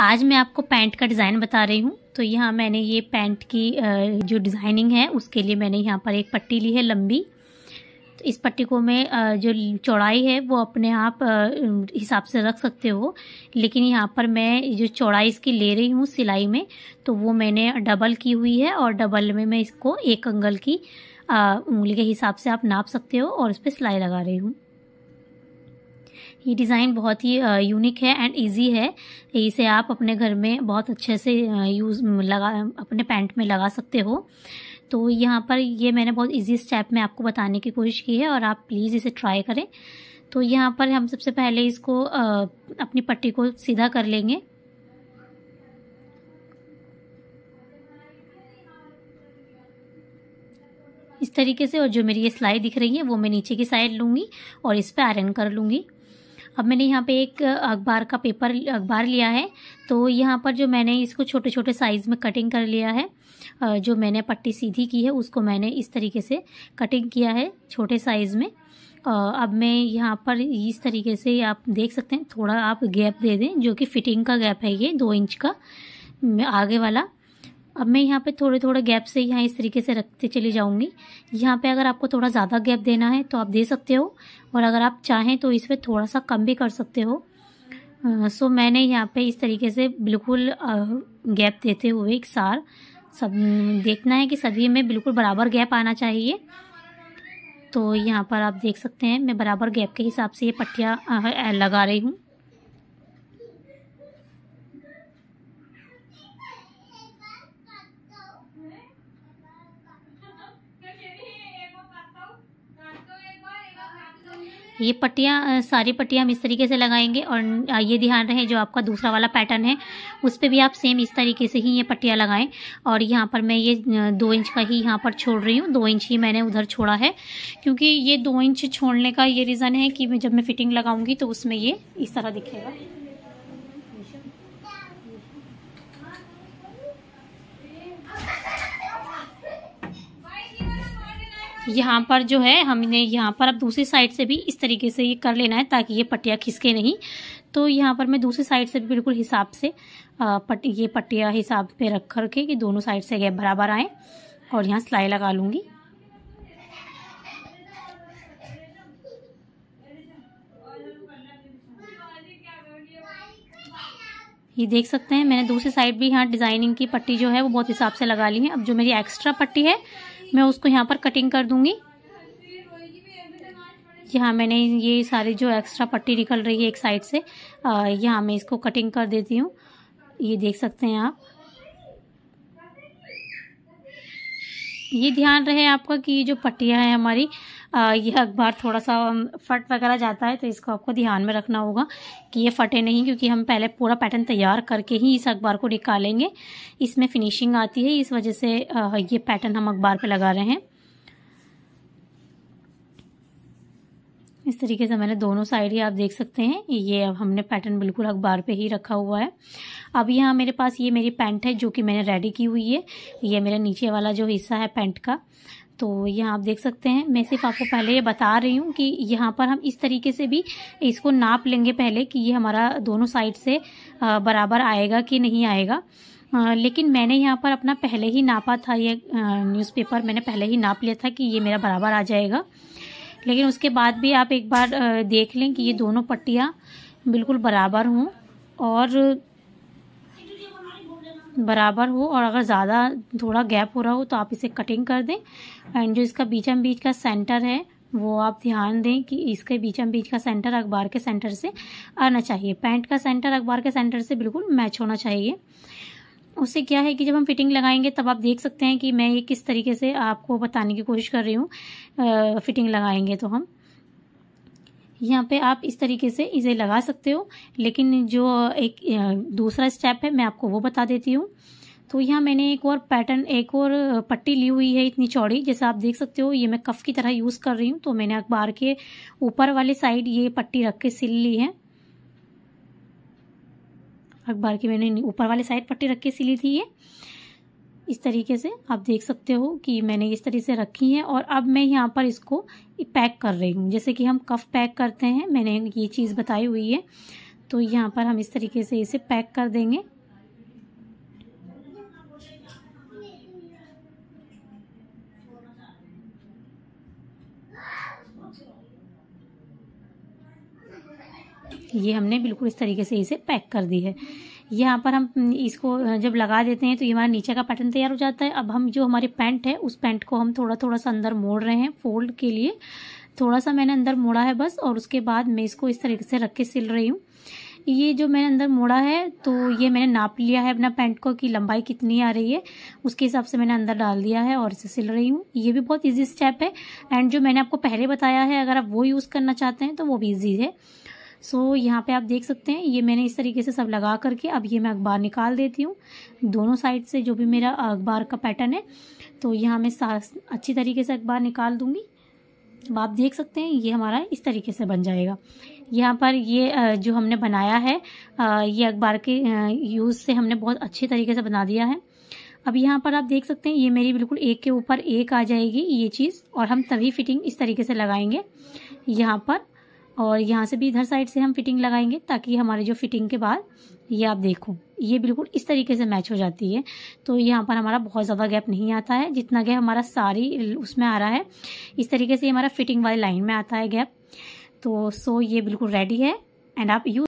आज मैं आपको पैंट का डिज़ाइन बता रही हूँ तो यहाँ मैंने ये पैंट की जो डिज़ाइनिंग है उसके लिए मैंने यहाँ पर एक पट्टी ली है लंबी तो इस पट्टी को मैं जो चौड़ाई है वो अपने आप हिसाब से रख सकते हो लेकिन यहाँ पर मैं जो चौड़ाई इसकी ले रही हूँ सिलाई में तो वो मैंने डबल की हुई है और डबल में मैं इसको एक अंगल की उंगली के हिसाब से आप नाप सकते हो और उस पर सिलाई लगा रही हूँ ये डिज़ाइन बहुत ही यूनिक है एंड इजी है इसे आप अपने घर में बहुत अच्छे से यूज़ लगा अपने पैंट में लगा सकते हो तो यहाँ पर ये मैंने बहुत इजी स्टेप में आपको बताने की कोशिश की है और आप प्लीज़ इसे ट्राई करें तो यहाँ पर हम सबसे पहले इसको अपनी पट्टी को सीधा कर लेंगे इस तरीके से और जो मेरी ये सिलाई दिख रही है वो मैं नीचे की साइड लूँगी और इस पर आयरन कर लूँगी अब मैंने यहाँ पे एक अखबार का पेपर अखबार लिया है तो यहाँ पर जो मैंने इसको छोटे छोटे साइज़ में कटिंग कर लिया है जो मैंने पट्टी सीधी की है उसको मैंने इस तरीके से कटिंग किया है छोटे साइज़ में अब मैं यहाँ पर इस तरीके से आप देख सकते हैं थोड़ा आप गैप दे दें जो कि फ़िटिंग का गैप है ये दो इंच का आगे वाला अब मैं यहाँ पे थोड़े थोड़े गैप से यहाँ इस तरीके से रखते चली जाऊँगी यहाँ पे अगर आपको थोड़ा ज़्यादा गैप देना है तो आप दे सकते हो और अगर आप चाहें तो इस पर थोड़ा सा कम भी कर सकते हो सो मैंने यहाँ पे इस तरीके से बिल्कुल गैप देते हुए एक सार सब देखना है कि सभी में बिल्कुल बराबर गैप आना चाहिए तो यहाँ पर आप देख सकते हैं मैं बराबर गैप के हिसाब से ये पट्टियाँ लगा रही हूँ ये पट्टियाँ सारी पट्टियाँ हम इस तरीके से लगाएंगे और ये ध्यान रहे जो आपका दूसरा वाला पैटर्न है उस पर भी आप सेम इस तरीके से ही ये पट्टियाँ लगाएं और यहाँ पर मैं ये दो इंच का ही यहाँ पर छोड़ रही हूँ दो इंच ही मैंने उधर छोड़ा है क्योंकि ये दो इंच छोड़ने का ये रीज़न है कि जब मैं फिटिंग लगाऊंगी तो उसमें ये इस तरह दिखेगा यहाँ पर जो है हमने यहाँ पर अब दूसरी साइड से भी इस तरीके से ये कर लेना है ताकि ये पट्टिया खिसके नहीं तो यहाँ पर मैं दूसरी साइड से बिल्कुल हिसाब से पट ये पट्टिया हिसाब पे रख कर के कि दोनों साइड से गैप बराबर आए और यहाँ सिलाई लगा लूँगी ये देख सकते हैं मैंने दूसरी साइड भी यहाँ डिज़ाइनिंग की पट्टी जो है वो बहुत हिसाब से लगा ली है अब जो मेरी एक्स्ट्रा पट्टी है मैं उसको यहाँ पर कटिंग कर दूंगी यहाँ मैंने ये सारी जो एक्स्ट्रा पट्टी निकल रही है एक साइड से यहाँ मैं इसको कटिंग कर देती हूँ ये देख सकते हैं आप ये ध्यान रहे आपका कि ये जो पट्टियाँ हैं हमारी यह अखबार थोड़ा सा फट वगैरह जाता है तो इसको आपको ध्यान में रखना होगा कि ये फटे नहीं क्योंकि हम पहले पूरा पैटर्न तैयार करके ही इस अखबार को निकालेंगे इसमें फिनिशिंग आती है इस वजह से ये पैटर्न हम अखबार पर लगा रहे हैं इस तरीके से मैंने दोनों साइड ही आप देख सकते हैं ये अब हमने पैटर्न बिल्कुल अखबार पे ही रखा हुआ है अब यहाँ मेरे पास ये मेरी पैंट है जो कि मैंने रेडी की हुई है ये मेरा नीचे वाला जो हिस्सा है पैंट का तो यह आप देख सकते हैं मैं सिर्फ आपको पहले ये बता रही हूँ कि यहाँ पर हम इस तरीके से भी इसको नाप लेंगे पहले कि ये हमारा दोनों साइड से बराबर आएगा कि नहीं आएगा आ, लेकिन मैंने यहाँ पर अपना पहले ही नापा था ये न्यूज़पेपर मैंने पहले ही नाप लिया था कि ये मेरा बराबर आ जाएगा लेकिन उसके बाद भी आप एक बार देख लें कि ये दोनों पट्टियाँ बिल्कुल बराबर हों और बराबर हो और अगर ज़्यादा थोड़ा गैप हो रहा हो तो आप इसे कटिंग कर दें एंड जो इसका बीचम बीच का सेंटर है वो आप ध्यान दें कि इसके बीचम बीच का सेंटर अखबार के सेंटर से आना चाहिए पैंट का सेंटर अखबार के सेंटर से बिल्कुल मैच होना चाहिए उससे क्या है कि जब हम फिटिंग लगाएंगे तब आप देख सकते हैं कि मैं ये किस तरीके से आपको बताने की कोशिश कर रही हूँ फिटिंग लगाएंगे तो हम यहाँ पे आप इस तरीके से इसे लगा सकते हो लेकिन जो एक दूसरा स्टेप है मैं आपको वो बता देती हूँ तो यहाँ मैंने एक और पैटर्न एक और पट्टी ली हुई है इतनी चौड़ी जैसे आप देख सकते हो ये मैं कफ़ की तरह यूज़ कर रही हूँ तो मैंने अखबार के ऊपर वाले साइड ये पट्टी रख के सिल ली है अखबार की मैंने ऊपर वाले साइड पट्टी रख के सिली थी ये इस तरीके से आप देख सकते हो कि मैंने इस तरीके से रखी है और अब मैं यहाँ पर इसको पैक कर रही हूँ जैसे कि हम कफ पैक करते हैं मैंने ये चीज़ बताई हुई है तो यहाँ पर हम इस तरीके से इसे पैक कर देंगे ये हमने बिल्कुल इस तरीके से इसे पैक कर दी है यहाँ पर हम हम्म, इसको जब लगा देते हैं तो ये हमारा नीचे का पैटर्न तैयार हो जाता है अब हम जो हमारे पैंट है उस पैंट को हम थोड़ा थोड़ा सा अंदर मोड़ रहे हैं फोल्ड के लिए थोड़ा सा मैंने अंदर मोड़ा है बस और उसके बाद मैं इसको इस तरीके से रख के सिल रही हूँ ये जो मैंने अंदर मोड़ा है तो ये मैंने नाप लिया है अपना पैंट को कि लंबाई कितनी आ रही है उसके हिसाब से मैंने अंदर डाल दिया है और इसे सिल रही हूँ ये भी बहुत इजी स्टेप है एंड जो मैंने आपको पहले बताया है अगर आप वो यूज़ करना चाहते हैं तो वो भी ईजी है सो यहाँ पे आप देख सकते हैं ये मैंने इस तरीके से सब लगा करके अब ये मैं अखबार निकाल देती हूँ दोनों साइड से जो भी मेरा अखबार का पैटर्न है तो यहाँ मैं अच्छी तरीके से अखबार निकाल दूँगी अब आप देख सकते हैं ये हमारा इस तरीके से बन जाएगा यहाँ पर ये जो हमने बनाया है ये अखबार के यूज़ से हमने बहुत अच्छे तरीके से बना दिया है अब यहाँ पर आप देख सकते हैं ये मेरी बिल्कुल एक के ऊपर एक आ जाएगी ये चीज़ और हम तभी फिटिंग इस तरीके से लगाएंगे यहाँ पर और यहाँ से भी इधर साइड से हम फिटिंग लगाएंगे ताकि हमारे जो फिटिंग के बाद ये आप देखो ये बिल्कुल इस तरीके से मैच हो जाती है तो यहाँ पर हमारा बहुत ज़्यादा गैप नहीं आता है जितना गैप हमारा सारी उसमें आ रहा है इस तरीके से हमारा फिटिंग वाली लाइन में आता है गैप तो सो ये बिल्कुल रेडी है एंड आप यू